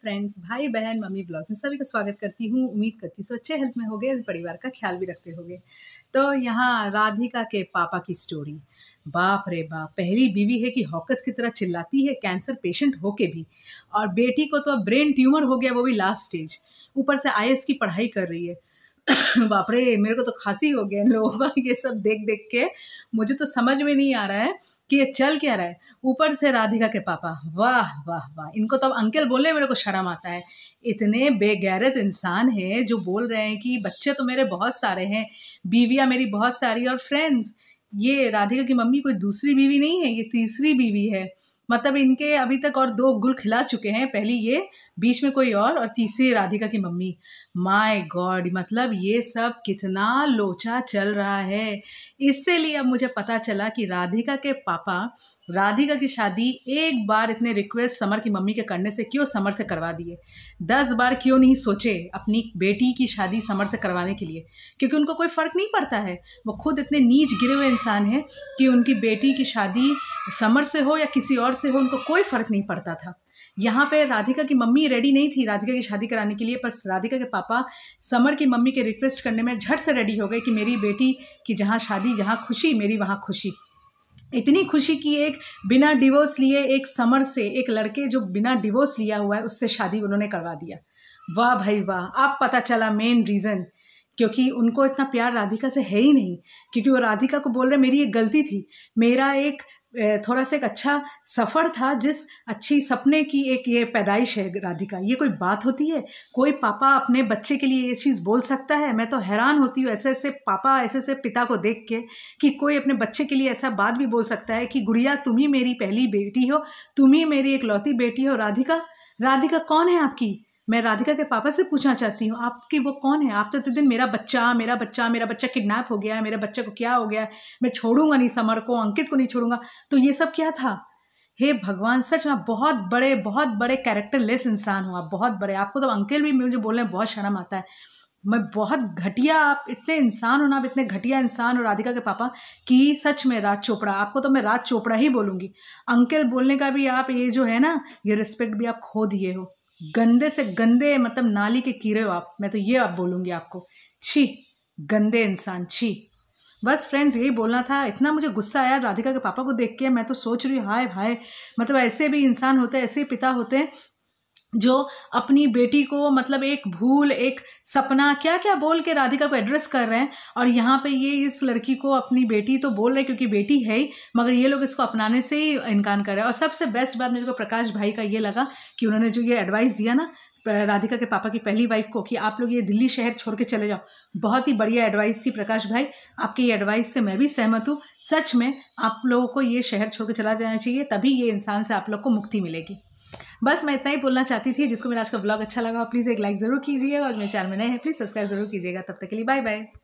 friends भाई बहन mummy ब्लॉज में सभी का स्वागत करती हूँ उम्मीद करती हूँ अच्छे हेल्थ में हो गए परिवार का ख्याल भी रखते हो तो यहाँ राधिका के पापा की स्टोरी बाप रे बाप पहली बीवी है कि हॉकस की तरह चिल्लाती है कैंसर पेशेंट होके भी और बेटी को तो अब ब्रेन ट्यूमर हो गया वो भी लास्ट स्टेज ऊपर से आई की पढ़ाई कर रही है बापरे मेरे को तो खांसी हो गया इन लोगों का ये सब देख देख के मुझे तो समझ में नहीं आ रहा है कि ये चल क्या रहा है ऊपर से राधिका के पापा वाह वाह वाह इनको तो अब अंकल बोलने मेरे को शर्म आता है इतने बेगैरत इंसान हैं जो बोल रहे हैं कि बच्चे तो मेरे बहुत सारे हैं बीवियाँ मेरी बहुत सारी और फ्रेंड्स ये राधिका की मम्मी कोई दूसरी बीवी नहीं है ये तीसरी बीवी है मतलब इनके अभी तक और दो गुल खिला चुके हैं पहली ये बीच में कोई और और तीसरी राधिका की मम्मी माय गॉड मतलब ये सब कितना लोचा चल रहा है इससे लिए अब मुझे पता चला कि राधिका के पापा राधिका की शादी एक बार इतने रिक्वेस्ट समर की मम्मी के करने से क्यों समर से करवा दिए दस बार क्यों नहीं सोचे अपनी बेटी की शादी समर से करवाने के लिए क्योंकि उनको कोई फ़र्क नहीं पड़ता है वो खुद इतने नीच गिरे हुए इंसान हैं कि उनकी बेटी की शादी समर से हो या किसी और से हो उनको कोई फ़र्क नहीं पड़ता था यहाँ पे राधिका की मम्मी रेडी नहीं थी राधिका की शादी कराने के लिए पर राधिका के पापा समर की मम्मी के रिक्वेस्ट करने में झट से रेडी हो गए कि मेरी बेटी की जहाँ शादी जहाँ खुशी मेरी वहाँ खुशी इतनी खुशी की एक बिना डिवोर्स लिए एक समर से एक लड़के जो बिना डिवोर्स लिया हुआ है उससे शादी उन्होंने करवा दिया वाह भाई वाह आप पता चला मेन रीज़न क्योंकि उनको इतना प्यार राधिका से है ही नहीं क्योंकि वो राधिका को बोल रहे मेरी एक गलती थी मेरा एक थोड़ा सा एक अच्छा सफ़र था जिस अच्छी सपने की एक ये पैदाइश है राधिका ये कोई बात होती है कोई पापा अपने बच्चे के लिए ये चीज़ बोल सकता है मैं तो हैरान होती हूँ ऐसे ऐसे पापा ऐसे ऐसे पिता को देख के कि कोई अपने बच्चे के लिए ऐसा बात भी बोल सकता है कि गुड़िया तुम ही मेरी पहली बेटी हो तुम ही मेरी एक लौती बेटी हो राधिका राधिका कौन है आपकी मैं राधिका के पापा से पूछना चाहती हूँ आपकी वो कौन है आप तो इतने दिन मेरा बच्चा मेरा बच्चा मेरा बच्चा किडनैप हो गया है मेरे बच्चे को क्या हो गया है मैं छोड़ूंगा नहीं समर को अंकित को नहीं छोड़ूंगा तो ये सब क्या था हे भगवान सच में बहुत बड़े बहुत बड़े कैरेक्टरलेस इंसान हो आप बहुत बड़े आपको तो अंकिल भी मुझे बोलने में बहुत शर्म आता है मैं बहुत घटिया आप इतने इंसान हो ना आप इतने घटिया इंसान हो राधिका के पापा कि सच में राज चोपड़ा आपको तो मैं राज चोपड़ा ही बोलूँगी अंकल बोलने का भी आप ये जो है ना ये रिस्पेक्ट भी आप खो दिए हो गंदे से गंदे मतलब नाली के कीड़े हो आप मैं तो ये आप बोलूँगी आपको छी गंदे इंसान छी बस फ्रेंड्स यही बोलना था इतना मुझे गुस्सा आया राधिका के पापा को देख के मैं तो सोच रही हूँ हाय हाय मतलब ऐसे भी इंसान होते हैं ऐसे ही पिता होते हैं जो अपनी बेटी को मतलब एक भूल एक सपना क्या क्या बोल के राधिका को एड्रेस कर रहे हैं और यहाँ पे ये इस लड़की को अपनी बेटी तो बोल रहे क्योंकि बेटी है ही मगर ये लोग इसको अपनाने से ही इनकार कर रहे हैं और सबसे बेस्ट बात मेरे को प्रकाश भाई का ये लगा कि उन्होंने जो ये एडवाइस दिया ना राधिका के पापा की पहली वाइफ को कि आप लोग ये दिल्ली शहर छोड़ के चले जाओ बहुत ही बढ़िया एडवाइस थी प्रकाश भाई आपके ये एडवाइस से मैं भी सहमत हूँ सच में आप लोगों को ये शहर छोड़ के चला जाना चाहिए तभी ये इंसान से आप लोग को मुक्ति मिलेगी बस मैं इतना ही बोलना चाहती थी जिसको मेरा आज का ब्लॉग अच्छा लगा प्लीज़ एक लाइक ज़रूर कीजिएगा और मेरे चैनल में नए हैं प्लीज़ सब्सक्राइब जरूर कीजिएगा तब तक के लिए बाय बाय